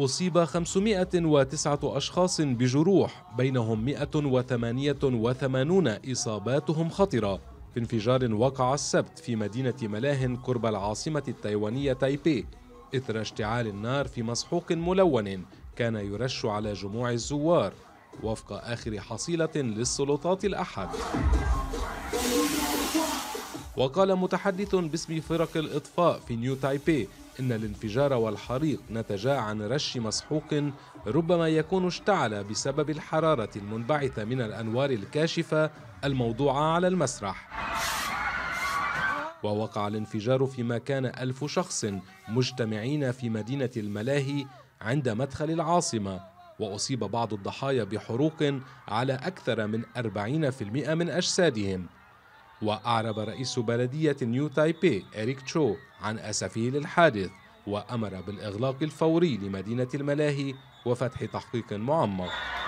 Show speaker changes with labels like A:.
A: أصيب 509 أشخاص بجروح بينهم 188 إصاباتهم خطرة في انفجار وقع السبت في مدينة ملاهن قرب العاصمة التايوانية تايبي إثر اشتعال النار في مسحوق ملون كان يرش على جموع الزوار وفق آخر حصيلة للسلطات الأحد وقال متحدث باسم فرق الإطفاء في نيو تايبي إن الانفجار والحريق نتجا عن رش مسحوق ربما يكون اشتعل بسبب الحرارة المنبعثة من الأنوار الكاشفة الموضوعة على المسرح ووقع الانفجار فيما كان ألف شخص مجتمعين في مدينة الملاهي عند مدخل العاصمة وأصيب بعض الضحايا بحروق على أكثر من 40% من أجسادهم وأعرب رئيس بلدية نيو تايبي إريك تشو عن أسفه للحادث وأمر بالإغلاق الفوري لمدينة الملاهي وفتح تحقيق معمق